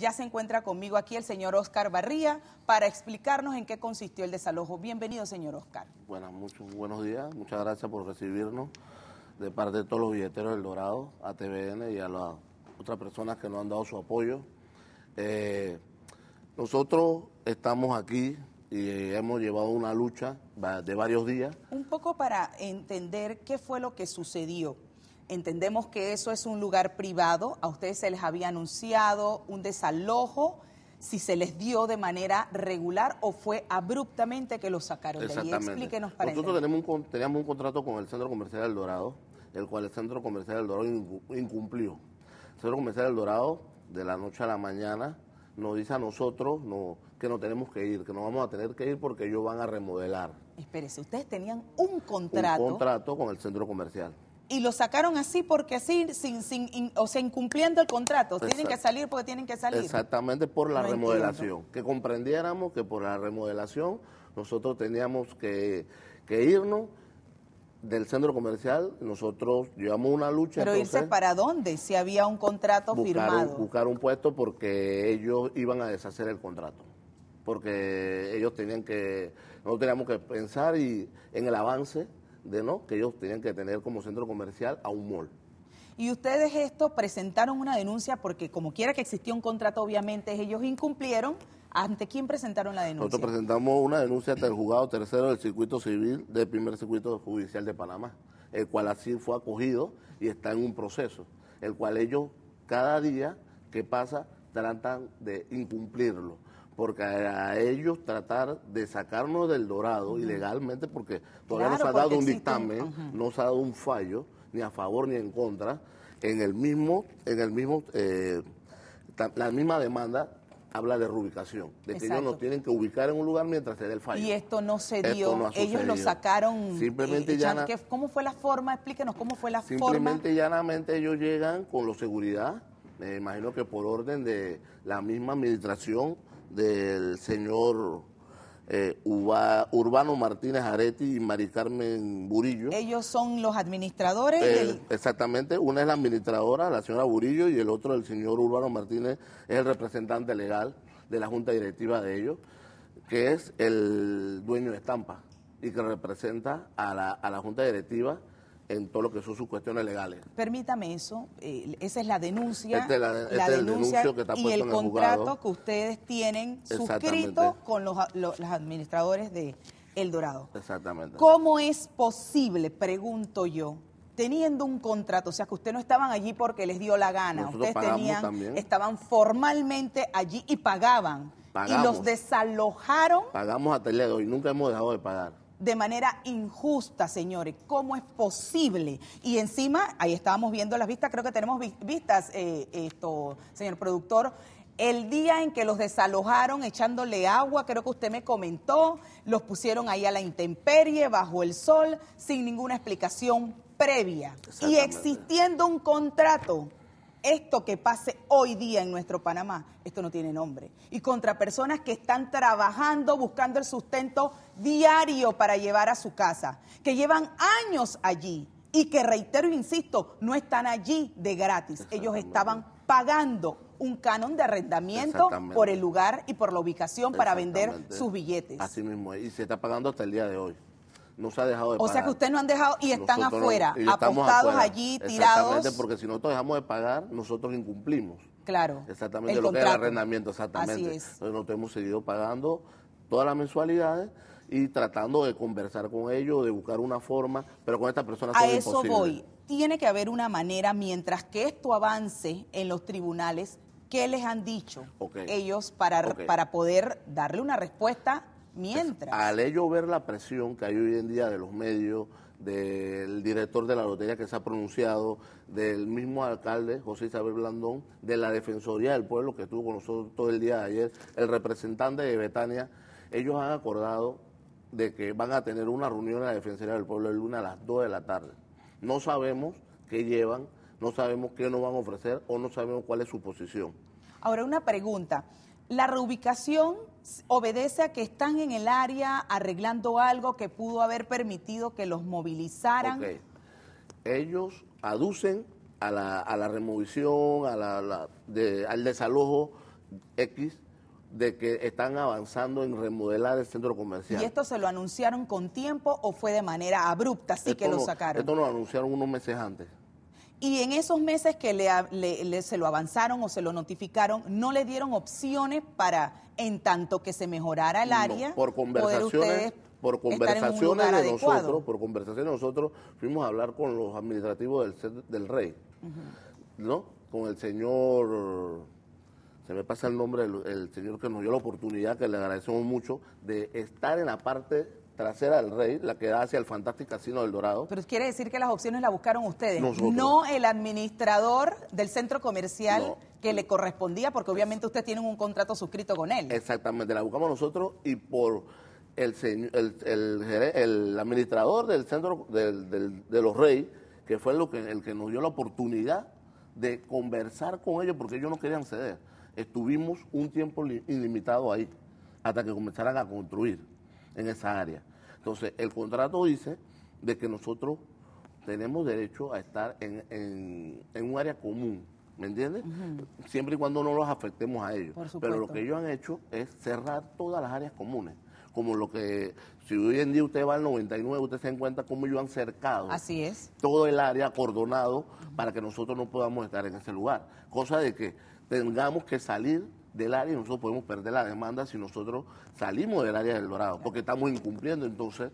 Ya se encuentra conmigo aquí el señor Oscar Barría para explicarnos en qué consistió el desalojo. Bienvenido, señor Oscar. Bueno, muchos buenos días, muchas gracias por recibirnos de parte de todos los billeteros del Dorado, a TVN y a las otras personas que nos han dado su apoyo. Eh, nosotros estamos aquí y hemos llevado una lucha de varios días. Un poco para entender qué fue lo que sucedió entendemos que eso es un lugar privado, a ustedes se les había anunciado un desalojo, si se les dio de manera regular o fue abruptamente que lo sacaron de ahí. Explíquenos para Nosotros tenemos teníamos un contrato con el Centro Comercial del Dorado, el cual el Centro Comercial del Dorado incumplió. El Centro Comercial del Dorado, de la noche a la mañana, nos dice a nosotros que no tenemos que ir, que no vamos a tener que ir porque ellos van a remodelar. Espérese, ustedes tenían un contrato. Un contrato con el centro comercial y lo sacaron así porque sí, sin, sin, o sea, incumpliendo el contrato. Tienen que salir porque tienen que salir. Exactamente por la remodelación. Que comprendiéramos que por la remodelación nosotros teníamos que, que irnos del centro comercial, nosotros llevamos una lucha. Pero irse para dónde si había un contrato firmado. buscar un puesto porque ellos iban a deshacer el contrato. Porque ellos tenían que, nosotros teníamos que pensar y en el avance de no, que ellos tenían que tener como centro comercial a un mall. Y ustedes esto presentaron una denuncia porque como quiera que existía un contrato, obviamente ellos incumplieron. ¿Ante quién presentaron la denuncia? Nosotros presentamos una denuncia ante el juzgado tercero del circuito civil del primer circuito judicial de Panamá, el cual así fue acogido y está en un proceso, el cual ellos cada día que pasa tratan de incumplirlo porque a ellos tratar de sacarnos del dorado ilegalmente, porque todavía no se ha dado un dictamen, no se nos ha dado un fallo, ni a favor ni en contra, en el mismo, en el mismo, eh, la misma demanda habla de reubicación, de que ellos nos tienen que ubicar en un lugar mientras se dé el fallo. Y esto no se dio, ellos lo sacaron. Eh, Simplemente ya ¿Cómo fue la forma? Explíquenos cómo fue la forma. Simplemente llanamente ellos llegan con la seguridad, me imagino que por orden de la misma administración del señor eh, Urbano Martínez Areti y Mari Carmen Burillo. Ellos son los administradores. Eh, exactamente, una es la administradora, la señora Burillo, y el otro, el señor Urbano Martínez, es el representante legal de la junta directiva de ellos, que es el dueño de estampa y que representa a la, a la junta directiva en todo lo que son sus cuestiones legales. Permítame eso, eh, esa es la denuncia, este la, este denuncia y el, contrato que ustedes tienen suscrito con los, administradores de El Dorado. Exactamente. ¿Cómo es posible, pregunto yo, teniendo un contrato, o sea que ustedes no estaban allí porque les dio la gana, ustedes tenían, estaban formalmente allí y pagaban, y los desalojaron? Pagamos a el y nunca hemos dejado de pagar de manera injusta, señores. ¿Cómo es posible? Y encima, ahí estábamos viendo las vistas, creo que tenemos vistas, eh, esto, señor productor. El día en que los desalojaron echándole agua, creo que usted me comentó, los pusieron ahí a la intemperie, bajo el sol, sin ninguna explicación previa. Y existiendo un contrato esto que pase hoy día en nuestro Panamá, esto no tiene nombre. Y contra personas que están trabajando, buscando el sustento diario para llevar a su casa, que llevan años allí y que, reitero, insisto, no están allí de gratis. Ellos estaban pagando un canon de arrendamiento por el lugar y por la ubicación para vender sus billetes. Así mismo, y se está pagando hasta el día de hoy se ha dejado de pagar. O sea que ustedes no han dejado y están afuera, apostados allí, tirados. Exactamente, porque si nosotros dejamos de pagar, nosotros incumplimos. Claro. Exactamente, lo que es el arrendamiento, exactamente. Así es. Entonces nosotros hemos seguido pagando todas las mensualidades y tratando de conversar con ellos, de buscar una forma, pero con estas personas A eso voy. Tiene que haber una manera, mientras que esto avance en los tribunales, ¿qué les han dicho ellos para, para poder darle una respuesta al ello ver la presión que hay hoy en día de los medios, del director de la lotería que se ha pronunciado, del mismo alcalde, José Isabel Blandón, de la Defensoría del Pueblo que estuvo con nosotros todo el día de ayer, el representante de Betania, ellos han acordado de que van a tener una reunión en la Defensoría del Pueblo el lunes a las 2 de la tarde. No sabemos qué llevan, no sabemos qué nos van a ofrecer o no sabemos cuál es su posición. Ahora una pregunta. La reubicación obedece a que están en el área arreglando algo que pudo haber permitido que los movilizaran. Ellos aducen a la, removición, a al desalojo X de que están avanzando en remodelar el centro comercial. ¿Y esto se lo anunciaron con tiempo o fue de manera abrupta, así que lo sacaron? Esto lo anunciaron unos meses antes. Y en esos meses que le, se lo avanzaron o se lo notificaron, no le dieron opciones para, en tanto que se mejorara el área, por conversaciones, por conversaciones de nosotros, por conversaciones nosotros, fuimos a hablar con los administrativos del del rey, ¿no? Con el señor, se me pasa el nombre, el, el señor que nos dio la oportunidad, que le agradecemos mucho, de estar en la parte trasera del rey, la que da hacia el fantástico Casino del Dorado. Pero quiere decir que las opciones las buscaron ustedes, no el administrador del centro comercial. que le correspondía, porque obviamente ustedes tienen un contrato suscrito con él. Exactamente, la buscamos nosotros y por el, señor, el, administrador del centro de los Reyes, que fue lo que, el que nos dio la oportunidad de conversar con ellos, porque ellos no querían ceder. Estuvimos un tiempo ilimitado ahí, hasta que comenzaran a construir en esa área. Entonces, el contrato dice de que nosotros tenemos derecho a estar en, un área común, ¿me entiendes? Siempre y cuando no los afectemos a ellos. Pero lo que ellos han hecho es cerrar todas las áreas comunes. Como lo que, si hoy en día usted va al 99, usted se encuentra como ellos han cercado todo el área acordonado para que nosotros no podamos estar en ese lugar. Cosa de que tengamos que salir del área y nosotros podemos perder la demanda si nosotros salimos del área del Dorado, porque estamos incumpliendo entonces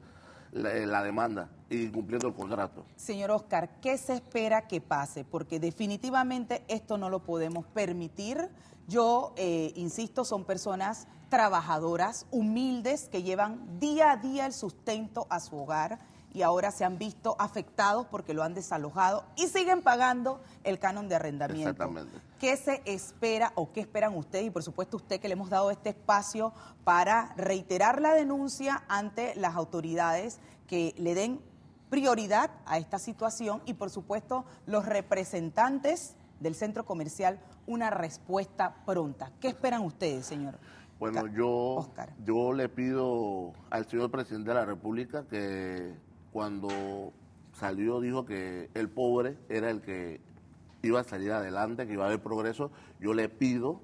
eh, la, demanda y incumpliendo el contrato. Señor Oscar, ¿qué se espera que pase? Porque definitivamente esto no lo podemos permitir. Yo, eh, insisto, son personas trabajadoras, humildes, que llevan día a día el sustento a su hogar y ahora se han visto afectados porque lo han desalojado y siguen pagando el canon de arrendamiento. Exactamente. ¿Qué se espera o qué esperan ustedes? Y por supuesto usted que le hemos dado este espacio para reiterar la denuncia ante las autoridades que le den prioridad a esta situación y por supuesto los representantes del centro comercial una respuesta pronta. ¿Qué esperan ustedes, señor? Bueno, yo, yo le pido al señor presidente de la República que cuando salió dijo que el pobre era el que iba a salir adelante, que iba a haber progreso. Yo le pido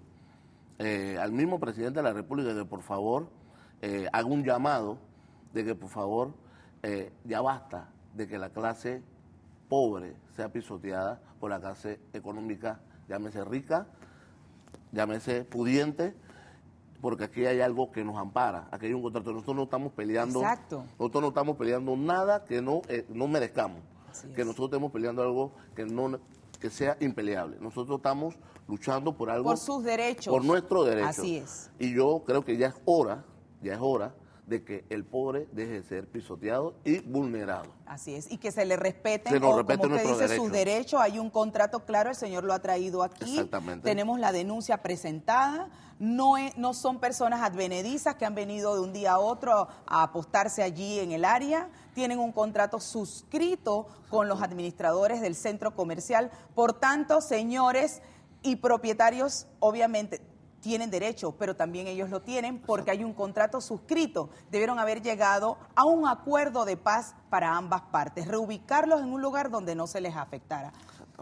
eh, al mismo presidente de la República que por favor eh, haga un llamado de que por favor eh, ya basta de que la clase pobre sea pisoteada por la clase económica, llámese rica, llámese pudiente, porque aquí hay algo que nos ampara, aquí hay un contrato. Nosotros no estamos peleando, Exacto. nosotros no estamos peleando nada que no, eh, no merezcamos, que nosotros estemos peleando algo que no que sea impeleable. Nosotros estamos luchando por algo. Por sus derechos. Por nuestro derecho. Así es. Y yo creo que ya es hora, ya es hora de que el pobre deje de ser pisoteado y vulnerado. Así es, y que se le respeten, respete usted dice, sus derechos. Hay un contrato claro, el señor lo ha traído aquí. Exactamente. Tenemos la denuncia presentada. No, no son personas advenedizas que han venido de un día a otro a apostarse allí en el área. Tienen un contrato suscrito con los administradores del centro comercial. Por tanto, señores y propietarios, obviamente, tienen derecho, pero también ellos lo tienen porque hay un contrato suscrito. Debieron haber llegado a un acuerdo de paz para ambas partes, reubicarlos en un lugar donde no se les afectara.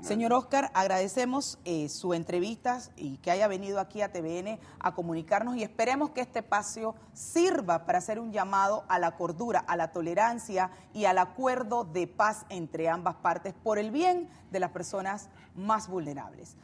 Señor Oscar, agradecemos eh, su entrevista y que haya venido aquí a TVN a comunicarnos y esperemos que este espacio sirva para hacer un llamado a la cordura, a la tolerancia y al acuerdo de paz entre ambas partes por el bien de las personas más vulnerables.